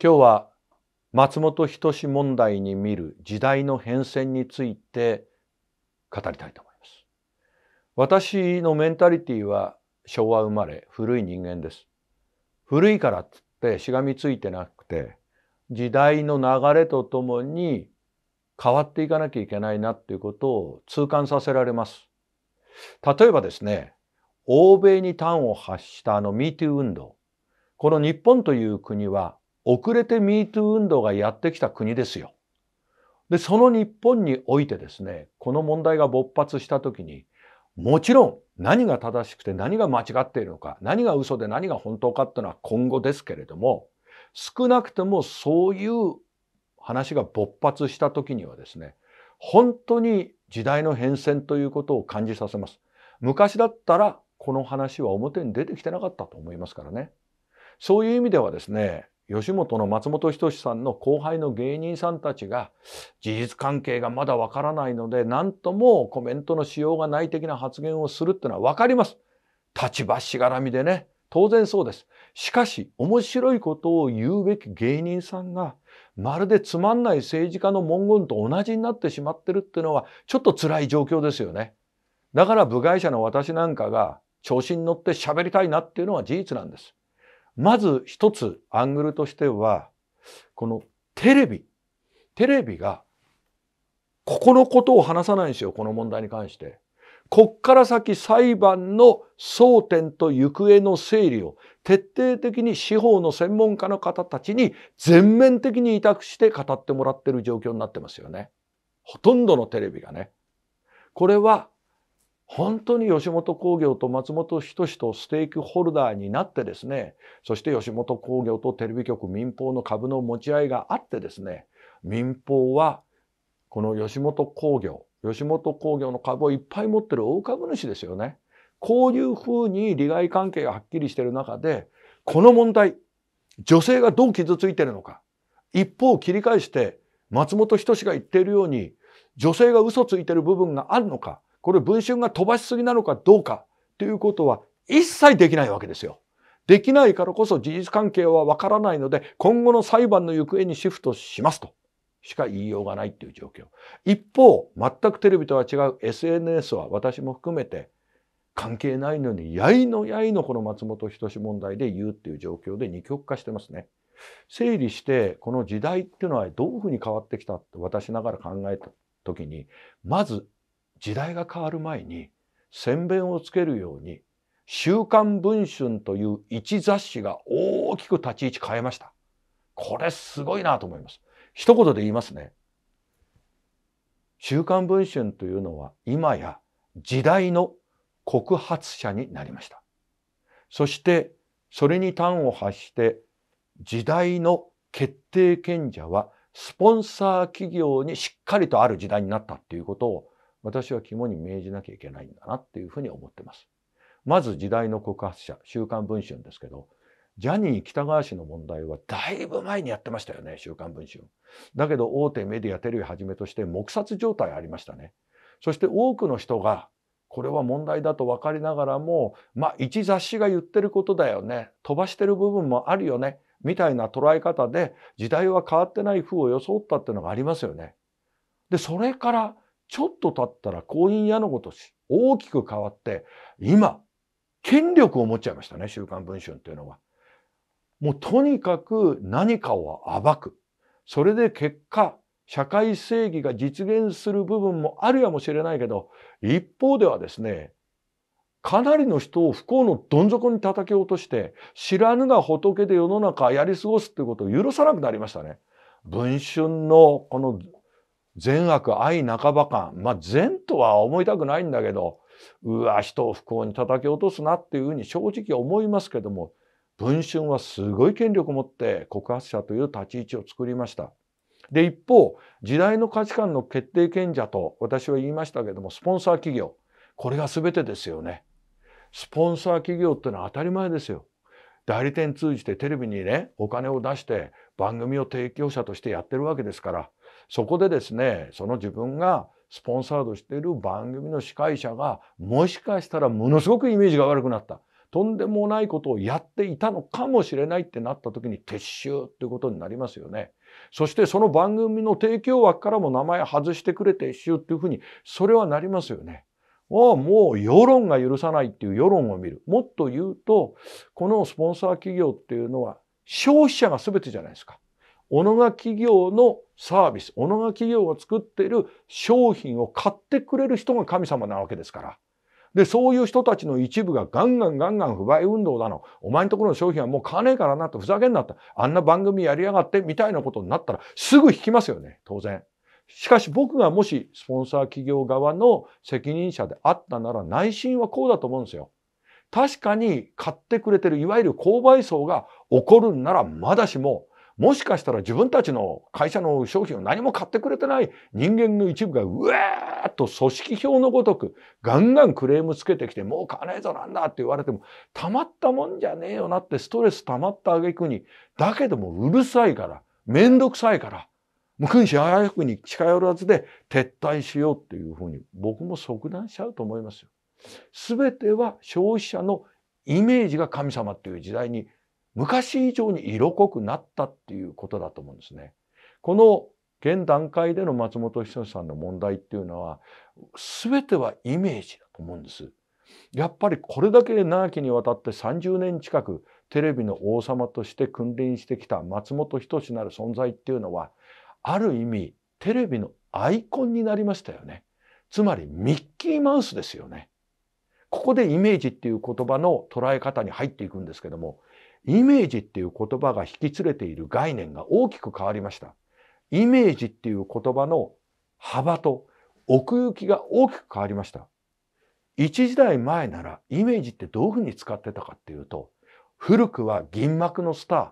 今日は松本人志問題に見る時代の変遷について語りたいと思います。私のメンタリティは昭和生まれ古い人間です。古いからっつってしがみついてなくて時代の流れとともに変わっていかなきゃいけないなっていうことを痛感させられます。例えばですね欧米に端を発したあの MeToo 運動この日本という国は遅れて MeToo 運動がやってきた国ですよ。で、その日本においてですね、この問題が勃発した時に、もちろん何が正しくて何が間違っているのか、何が嘘で何が本当かっていうのは今後ですけれども、少なくともそういう話が勃発した時にはですね、本当に時代の変遷ということを感じさせます。昔だったらこの話は表に出てきてなかったと思いますからね。そういう意味ではですね、吉本の松本人志さんの後輩の芸人さんたちが事実関係がまだわからないので何ともコメントのしようがない的な発言をするっていうのは分かります。立場しがらみでね当然そうです。しかし面白いことを言うべき芸人さんがまるでつまんない政治家の文言と同じになってしまってるっていうのはちょっと辛い状況ですよね。だから部外者の私なんかが調子に乗って喋りたいなっていうのは事実なんです。まず一つアングルとしては、このテレビ、テレビがここのことを話さないんですよ、この問題に関して。こっから先裁判の争点と行方の整理を徹底的に司法の専門家の方たちに全面的に委託して語ってもらってる状況になってますよね。ほとんどのテレビがね。これは本当に吉本興業と松本人志とステークホルダーになってですね、そして吉本興業とテレビ局民放の株の持ち合いがあってですね、民放はこの吉本興業、吉本興業の株をいっぱい持ってる大株主ですよね。こういうふうに利害関係がはっきりしている中で、この問題、女性がどう傷ついてるのか。一方を切り返して、松本人志が言っているように、女性が嘘ついてる部分があるのか。これ文春が飛ばしすぎなのかどうかということは一切できないわけですよ。できないからこそ事実関係はわからないので、今後の裁判の行方にシフトしますとしか言いようがないっていう状況。一方、全くテレビとは違う SNS は私も含めて関係ないのに、やいのやいのこの松本人志問題で言うっていう状況で二極化してますね。整理して、この時代っていうのはどういうふうに変わってきたって私ながら考えた時に、まず時代が変わる前に宣弁をつけるように「週刊文春」という一雑誌が大きく立ち位置変えました。これすごいなと思います。一言で言いますね。週刊文春というのは今や時代の告発者になりました。そしてそれに端を発して時代の決定権者はスポンサー企業にしっかりとある時代になったっていうことを私は肝に銘じなきゃいけないんだなっていうふうに思ってます。まず時代の告発者、週刊文春ですけど、ジャニー喜多川氏の問題はだいぶ前にやってましたよね、週刊文春。だけど大手メディア、テレビはじめとして黙殺状態ありましたね。そして多くの人がこれは問題だと分かりながらも、まあ一雑誌が言ってることだよね。飛ばしてる部分もあるよね。みたいな捉え方で時代は変わってない風を装ったっていうのがありますよね。で、それからちょっと経ったら婚姻屋のごとし、大きく変わって、今、権力を持っちゃいましたね、週刊文春っていうのは。もうとにかく何かを暴く。それで結果、社会正義が実現する部分もあるやもしれないけど、一方ではですね、かなりの人を不幸のどん底に叩き落として、知らぬが仏で世の中やり過ごすっていうことを許さなくなりましたね。文春のこの善悪愛半ば感。まあ、善とは思いたくないんだけど、うわ、人を不幸に叩き落とすなっていうふうに正直思いますけども、文春はすごい権力を持って告発者という立ち位置を作りました。で、一方、時代の価値観の決定権者と私は言いましたけども、スポンサー企業。これが全てですよね。スポンサー企業ってのは当たり前ですよ。代理店通じてテレビにね、お金を出して番組を提供者としてやってるわけですから、そこでですねその自分がスポンサードしている番組の司会者がもしかしたらものすごくイメージが悪くなったとんでもないことをやっていたのかもしれないってなった時に撤収っていうことになりますよね。そしてその番組の提供枠からも名前外してくれ撤収っていうふうにそれはなりますよね。あもう世論が許さないっていう世論を見る。もっと言うと、このスポンサー企業っていうのは消費者が全てじゃないですか。小野が企業のサービス、小野が企業が作っている商品を買ってくれる人が神様なわけですから。で、そういう人たちの一部がガンガンガンガン不買運動だの。お前のところの商品はもう買わねえからなってふざけんなった。あんな番組やりやがってみたいなことになったらすぐ引きますよね、当然。しかし僕がもしスポンサー企業側の責任者であったなら内心はこうだと思うんですよ。確かに買ってくれてるいわゆる購買層が起こるんならまだしももしかしたら自分たちの会社の商品を何も買ってくれてない人間の一部がうわーっと組織票のごとくガンガンクレームつけてきてもう買わねえぞなんだって言われてもたまったもんじゃねえよなってストレス溜まった挙句にだけどもうるさいからめんどくさいから無君子早くに近寄らずで撤退しようっていうふうに僕も即断しちゃうと思いますよ。すべては消費者のイメージが神様っていう時代に昔以上に色濃くなったっていうことだと思うんですね。この現段階での松本人志さんの問題っていうのはすべてはイメージだと思うんです。やっぱりこれだけ長きにわたって30年近くテレビの王様として君臨してきた松本人志なる存在っていうのはある意味テレビのアイコンになりましたよね。つまりミッキーマウスですよね。ここでイメージっていう言葉の捉え方に入っていくんですけどもイメージっていう言葉が引き連れている概念が大きく変わりました。イメージっていう言葉の幅と奥行きが大きく変わりました。一時代前ならイメージってどういうふうに使ってたかっていうと、古くは銀幕のスター、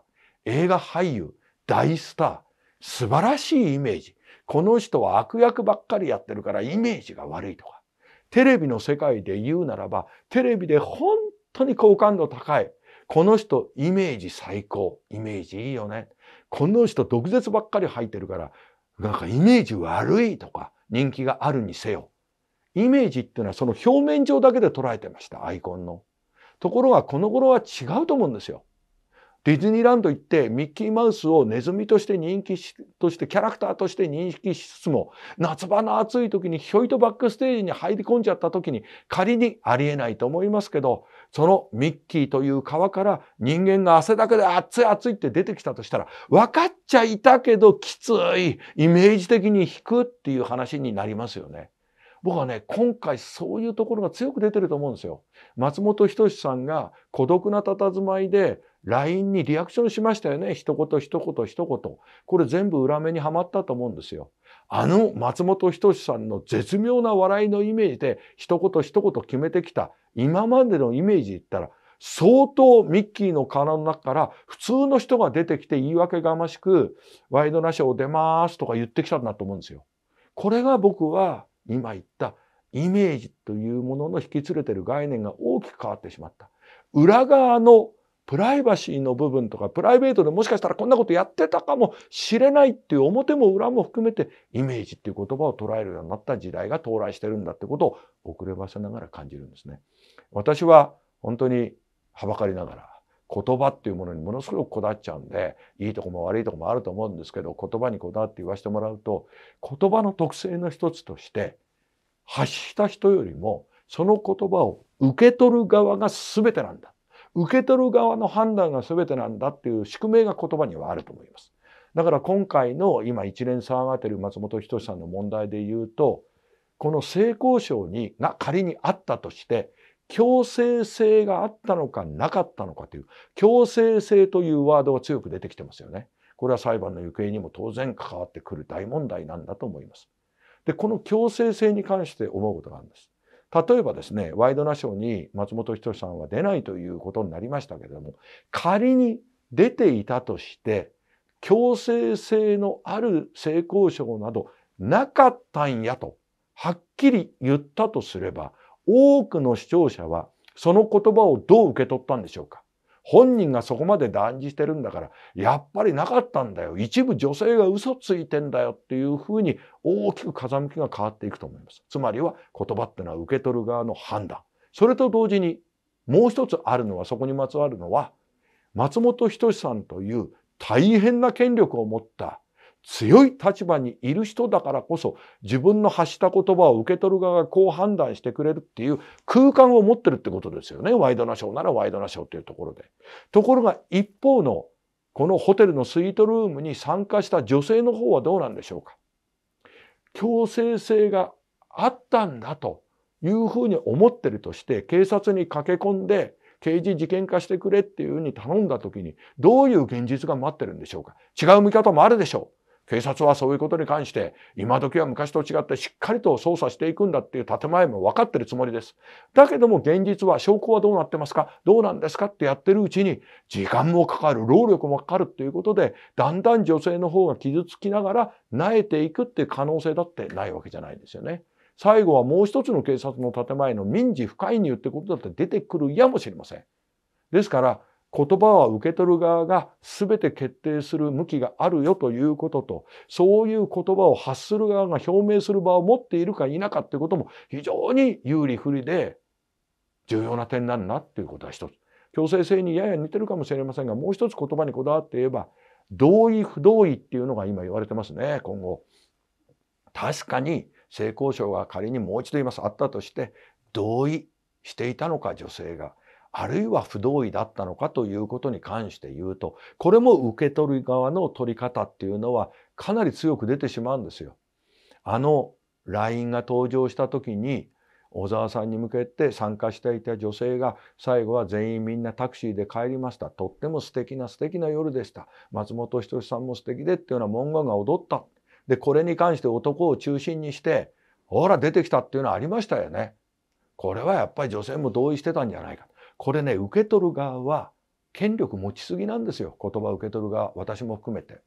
映画俳優、大スター、素晴らしいイメージ。この人は悪役ばっかりやってるからイメージが悪いとか。テレビの世界で言うならば、テレビで本当に好感度高いこの人イメージ最高。イメージいいよね。この人毒舌ばっかり入ってるから、なんかイメージ悪いとか人気があるにせよ。イメージっていうのはその表面上だけで捉えてました、アイコンの。ところがこの頃は違うと思うんですよ。ディズニーランド行ってミッキーマウスをネズミとして人気としてキャラクターとして認識しつつも夏場の暑い時にひょいとバックステージに入り込んじゃった時に仮にありえないと思いますけどそのミッキーという川から人間が汗だけで熱い熱いって出てきたとしたら、分かっちゃいたけどきつい、イメージ的に引くっていう話になりますよね。僕はね、今回そういうところが強く出てると思うんですよ。松本人志さんが孤独な佇まいで LINE にリアクションしましたよね。一言一言一言。これ全部裏目にはまったと思うんですよ。あの松本人志さんの絶妙な笑いのイメージで一言一言決めてきた今までのイメージ言ったら相当ミッキーの体の中から普通の人が出てきて言い訳がましくワイドナショー出ますとか言ってきたんだと思うんですよ。これが僕は今言ったイメージというものの引き連れてる概念が大きく変わってしまった。裏側のプライバシーの部分とかプライベートでもしかしたらこんなことやってたかもしれないっていう表も裏も含めてイメージっていう言葉を捉えるようになった時代が到来してるんだってことを遅ればせながら感じるんですね。私は本当にはばかりながら言葉っていうものにものすごくこだわっちゃうんでいいとこも悪いとこもあると思うんですけど言葉にこだわって言わせてもらうと言葉の特性の一つとして発した人よりもその言葉を受け取る側が全てなんだ。受け取る側の判断が全てなんだっていう宿命が言葉にはあると思います。だから今回の今一連騒がってる松本人志さんの問題で言うと、この性交渉にが仮にあったとして、強制性があったのかなかったのかという、強制性というワードが強く出てきてますよね。これは裁判の行方にも当然関わってくる大問題なんだと思います。で、この強制性に関して思うことがあるんです。例えばですねワイドナショーに松本人志さんは出ないということになりましたけれども仮に出ていたとして強制性のある性交渉などなかったんやとはっきり言ったとすれば多くの視聴者はその言葉をどう受け取ったんでしょうか本人がそこまで断じてるんだから、やっぱりなかったんだよ。一部女性が嘘ついてんだよっていうふうに大きく風向きが変わっていくと思います。つまりは言葉ってのは受け取る側の判断。それと同時にもう一つあるのは、そこにまつわるのは、松本人志さんという大変な権力を持った強い立場にいる人だからこそ自分の発した言葉を受け取る側がこう判断してくれるっていう空間を持ってるってことですよね。ワイドナショーならワイドナショーっていうところで。ところが一方のこのホテルのスイートルームに参加した女性の方はどうなんでしょうか。強制性があったんだというふうに思ってるとして警察に駆け込んで刑事事件化してくれっていうふうに頼んだ時にどういう現実が待ってるんでしょうか違う見方もあるでしょう。警察はそういうことに関して今時は昔と違ってしっかりと捜査していくんだっていう建前も分かってるつもりです。だけども現実は証拠はどうなってますかどうなんですかってやってるうちに時間もかかる労力もかかるっていうことでだんだん女性の方が傷つきながら慣れていくっていう可能性だってないわけじゃないですよね。最後はもう一つの警察の建前の民事不介入ってことだって出てくるやもしれません。ですから言葉は受け取る側が全て決定する向きがあるよということと、そういう言葉を発する側が表明する場を持っているか否かっていうことも非常に有利不利で重要な点なんだっていうことは一つ。強制性にやや似てるかもしれませんが、もう一つ言葉にこだわって言えば、同意不同意っていうのが今言われてますね、今後。確かに性交渉が仮にもう一度言います、あったとして、同意していたのか女性が。あるいは不同意だったのかということに関して言うとこれも受け取る側の取り方っていうのはかなり強く出てしまうんですよ。あの LINE が登場した時に小沢さんに向けて参加していた女性が最後は全員みんなタクシーで帰りましたとっても素敵な素敵な夜でした松本人志さんも素敵でっていうような文言が踊ったでこれに関して男を中心にしてほら出てきたっていうのはありましたよねこれはやっぱり女性も同意してたんじゃないかこれね受け取る側は権力持ちすぎなんですよ言葉を受け取る側私も含めて。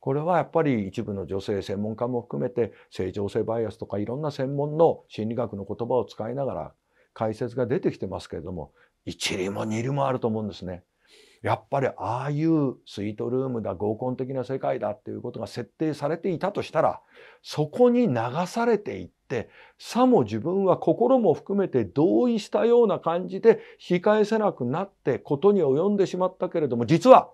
これはやっぱり一部の女性専門家も含めて正常性バイアスとかいろんな専門の心理学の言葉を使いながら解説が出てきてますけれども一理も二理もあると思うんですね。やっぱりああいうスイートルームだ合コン的な世界だっていうことが設定されていたとしたらそこに流されていっ、さも自分は心も含めて同意したような感じで引き返せなくなってことに及んでしまったけれども、実は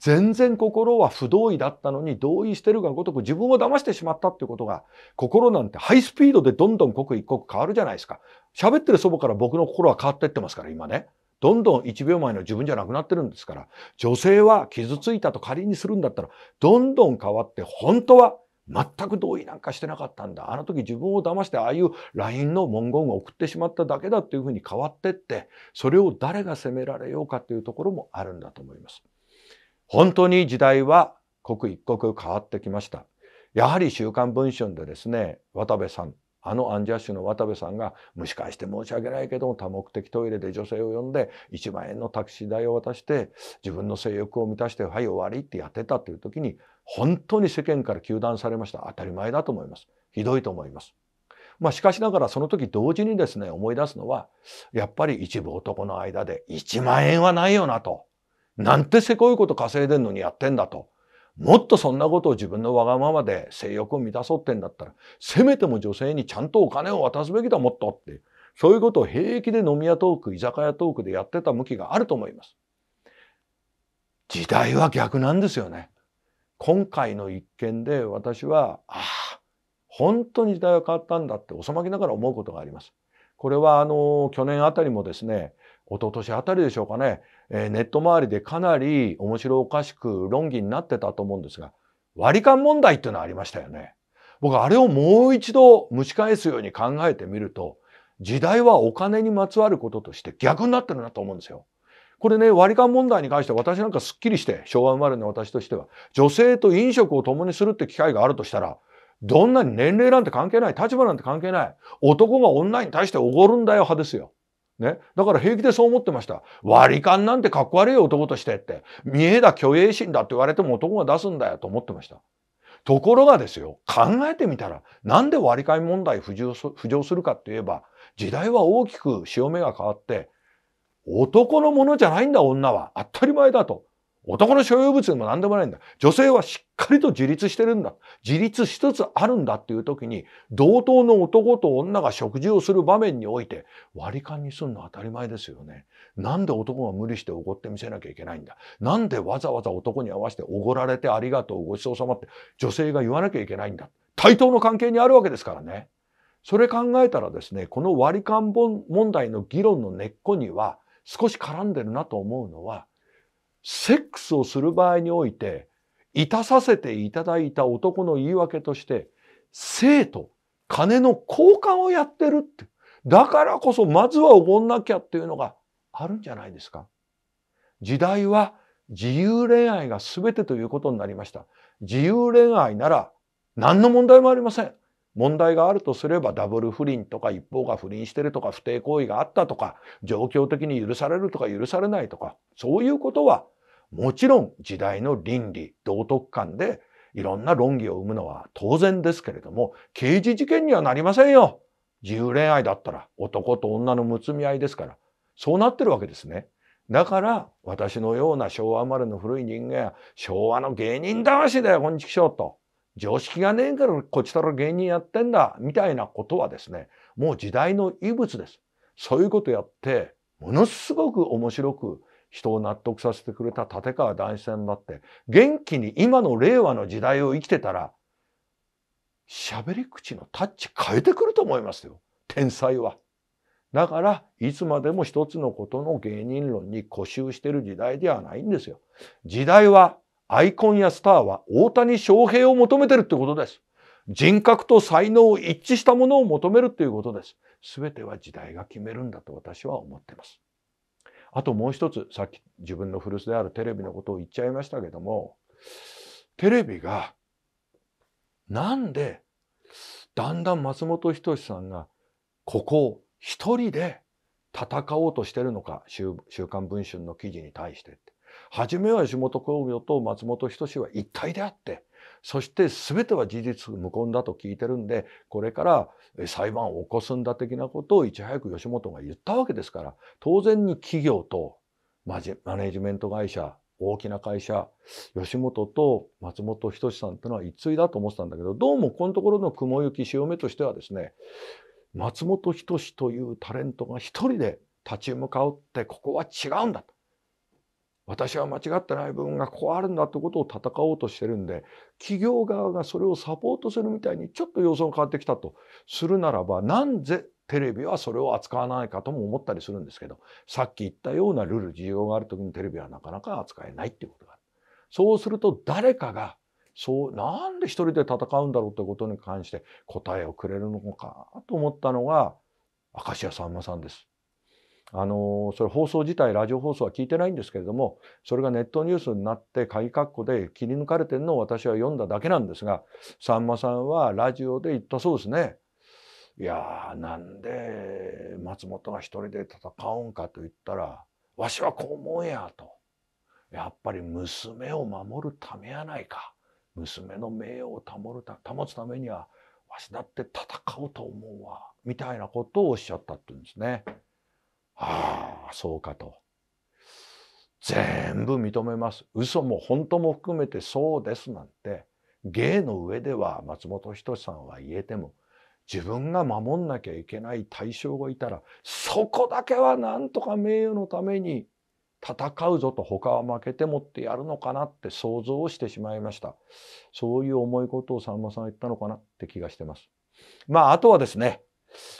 全然心は不同意だったのに同意してるがごとく自分を騙してしまったってことが、心なんてハイスピードでどんどん刻一刻変わるじゃないですか。喋ってる祖母から僕の心は変わってってますから、今ね。どんどん1秒前の自分じゃなくなってるんですから、女性は傷ついたと仮にするんだったら、どんどん変わって、本当は全く同意なんかしてなかったんだあの時自分を騙してああいう LINE の文言を送ってしまっただけだっていうふうに変わってってそれを誰が責められようかっていうところもあるんだと思います。本当に時代は刻一刻変わってきました。やはり「週刊文春」でですね渡部さんあのアンジャッシュの渡部さんが蒸し返して申し訳ないけども多目的トイレで女性を呼んで1万円のタクシー代を渡して自分の性欲を満たして「はい終わり」ってやってたっていう時に本当に世間から糾弾されました。当たり前だと思います。ひどいと思います。まあ、しかしながらその時同時にですね思い出すのはやっぱり一部男の間で1万円はないよなと。なんてせこいこと稼いでんのにやってんだと。もっとそんなことを自分のわがままで性欲を満たそうってんだったらせめても女性にちゃんとお金を渡すべきだもっとってそういうことを平気で飲み屋トーク居酒屋トークでやってた向きがあると思います。時代は逆なんですよね。今回の一件で私は、ああ、本当に時代は変わったんだって収まきながら思うことがあります。これはあの、去年あたりもですね、一昨年あたりでしょうかね、えネット周りでかなり面白おかしく論議になってたと思うんですが、割り勘問題っていうのはありましたよね。僕あれをもう一度蒸し返すように考えてみると、時代はお金にまつわることとして逆になってるなと思うんですよ。これね、割り勘問題に関しては私なんかすっきりして、昭和生まれの私としては、女性と飲食を共にするって機会があるとしたら、どんなに年齢なんて関係ない、立場なんて関係ない、男が女に対しておごるんだよ派ですよ。ね。だから平気でそう思ってました。割り勘なんてかっこ悪い男としてって、見えだ虚栄心だって言われても男が出すんだよと思ってました。ところがですよ、考えてみたら、なんで割り勘問題浮上するかって言えば、時代は大きく潮目が変わって、男のものじゃないんだ女は当たり前だと男の所有物でも何でもないんだ女性はしっかりと自立してるんだ自立しつつあるんだっていう時に同等の男と女が食事をする場面において割り勘にするのは当たり前ですよねなんで男が無理しておごってみせなきゃいけないんだなんでわざわざ男に合わせておごられてありがとうごちそうさまって女性が言わなきゃいけないんだ対等の関係にあるわけですからねそれ考えたらですねこの割り勘問題の議論の根っこには少し絡んでるなと思うのは、セックスをする場合において、いたさせていただいた男の言い訳として、性と金の交換をやってるって。だからこそまずはおごんなきゃっていうのがあるんじゃないですか。時代は自由恋愛が全てということになりました。自由恋愛なら何の問題もありません。問題があるとすればダブル不倫とか一方が不倫してるとか不貞行為があったとか状況的に許されるとか許されないとかそういうことはもちろん時代の倫理道徳観でいろんな論議を生むのは当然ですけれども刑事事件にはなりませんよ自由恋愛だったら男と女のむつみ合いですからそうなってるわけですね。だから私のような昭和生まれの古い人間や昭和の芸人魂だよ本畜生しうと常識がねえからこっちとら芸人やってんだみたいなことはですねもう時代の遺物です。そういうことやってものすごく面白く人を納得させてくれた立川男志さんだって元気に今の令和の時代を生きてたら喋り口のタッチ変えてくると思いますよ天才は。だからいつまでも一つのことの芸人論に固執してる時代ではないんですよ。時代はアイコンやスターは大谷翔平を求めてるってことです。人格と才能を一致したものを求めるということです。すべては時代が決めるんだと私は思っています。あともう一つ、さっき自分の古巣であるテレビのことを言っちゃいましたけども、テレビがなんでだんだん松本人志さんがここを一人で戦おうとしてるのか週刊文春の記事に対して初めは吉本興業と松本人志は一体であってそして全ては事実無根だと聞いてるんでこれから裁判を起こすんだ的なことをいち早く吉本が言ったわけですから当然に企業とマネジメント会社大きな会社吉本と松本人志さんっていうのは一対だと思ってたんだけどどうもこのところの雲行き潮目としてはですね松本人志というタレントが一人で立ち向かうってここは違うんだと。私は間違ってない部分がこうあるんだってことを戦おうとしてるんで企業側がそれをサポートするみたいにちょっと様相が変わってきたとするならばなんでテレビはそれを扱わないかとも思ったりするんですけどさっき言ったようなルール事情がある時にテレビはなかなか扱えないっていうことがある。そうすると誰かがそうなんで一人で戦うんだろうってことに関して答えをくれるのかと思ったのが明石家さんまさんです。あのそれ放送自体ラジオ放送は聞いてないんですけれどもそれがネットニュースになって鍵括弧で切り抜かれてるのを私は読んだだけなんですがさんまさんはラジオで言ったそうですね。いやーなんで松本が一人で戦うんかと言ったらわしはこう思うやとやっぱり娘を守るためやないか娘の名誉を保るた保つためにはわしだって戦うと思うわみたいなことをおっしゃったって言うんですね。ああ、そうかと。全部認めます。嘘も本当も含めてそうですなんて、芸の上では松本人志さんは言えても、自分が守んなきゃいけない対象がいたら、そこだけはなんとか名誉のために戦うぞと他は負けてもってやるのかなって想像をしてしまいました。そういう重いことをさんまさんは言ったのかなって気がしてます。まあ、あとはですね、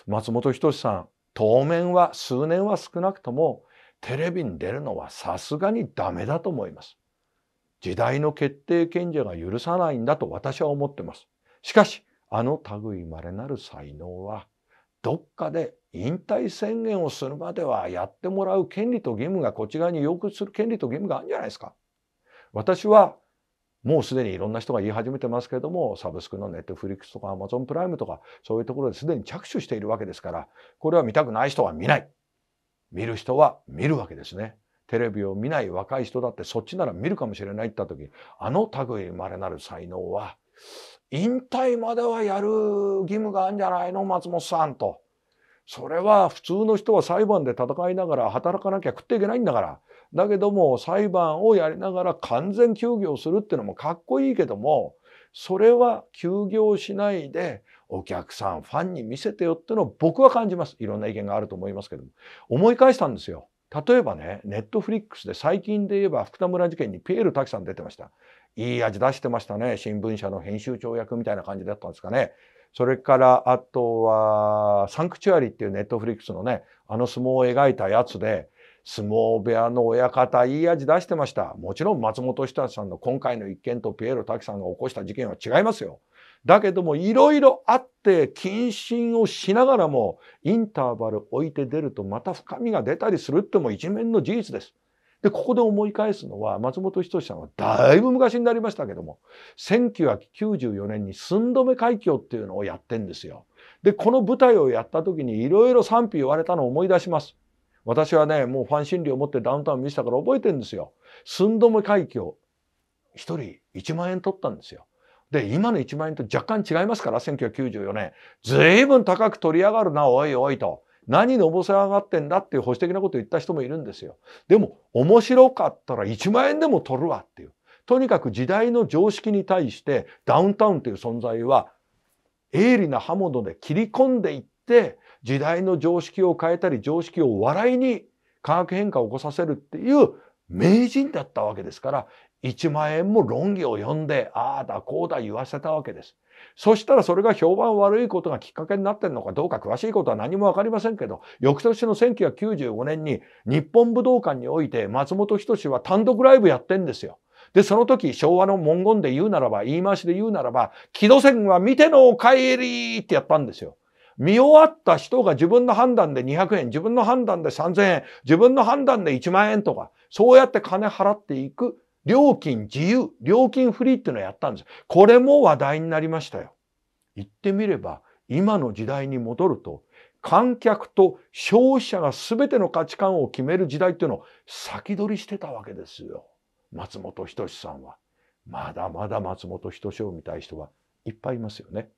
松本人志さん、当面は数年は少なくともテレビに出るのはさすがにダメだと思います。時代の決定権者が許さないんだと私は思ってます。しかし、あの類まれなる才能は、どっかで引退宣言をするまではやってもらう権利と義務がこっち側に要求する権利と義務があるんじゃないですか。私はもうすでにいろんな人が言い始めてますけれどもサブスクのネットフリックスとかアマゾンプライムとかそういうところですでに着手しているわけですからこれは見たくない人は見ない見る人は見るわけですね。テレビを見ない若い人だってそっちなら見るかもしれないって言った時あの類まれなる才能は引退まではやる義務があるんじゃないの松本さんと。それは普通の人は裁判で戦いながら働かなきゃ食っていけないんだからだけども裁判をやりながら完全休業するっていうのもかっこいいけどもそれは休業しないでお客さんファンに見せてよっていうのを僕は感じますいろんな意見があると思いますけども思い返したんですよ例えばねネットフリックスで最近で言えば福田村事件にピエール滝さん出てましたいい味出してましたね新聞社の編集長役みたいな感じだったんですかねそれからあとはサンクチュアリっていうネットフリックスのねあの相撲を描いたやつで相撲部屋の親方いい味出してましたもちろん松本久さんの今回の一件とピエロ滝さんが起こした事件は違いますよだけどもいろいろあって謹慎をしながらもインターバル置いて出るとまた深みが出たりするっても一面の事実です。でここで思い返すのは松本人志さんはだいぶ昔になりましたけども1994年に寸止め海峡っていうのをやってんですよ。でこの舞台をやった時にいろいろ賛否言われたのを思い出します。私はね、もうファン心理を持ってダウンタウン見せたから覚えてるんですよ。寸止め海峡、一人1万円取ったんですよ。で、今の1万円と若干違いますから、1994年。ずいぶん高く取り上がるな、おいおいと。何のぼせ上がってんだっていう保守的なことを言った人もいるんですよ。でも、面白かったら1万円でも取るわっていう。とにかく時代の常識に対してダウンタウンという存在は鋭利な刃物で切り込んでいって時代の常識を変えたり常識を笑いに化学変化を起こさせるっていう名人だったわけですから1万円も論議を読んでああだこうだ言わせたわけです。そしたらそれが評判悪いことがきっかけになってるのかどうか詳しいことは何もわかりませんけど、翌年の1995年に日本武道館において松本人志は単独ライブやってんですよ。で、その時昭和の文言で言うならば、言い回しで言うならば、木戸線は見てのお帰りってやったんですよ。見終わった人が自分の判断で200円、自分の判断で3000円、自分の判断で1万円とか、そうやって金払っていく料金自由、料金フリーっていうのをやったんです。これも話題になりましたよ。言ってみれば、今の時代に戻ると、観客と消費者が全ての価値観を決める時代っていうのを先取りしてたわけですよ。松本人志さんは。まだまだ松本人志を見たい人はいっぱいいますよね。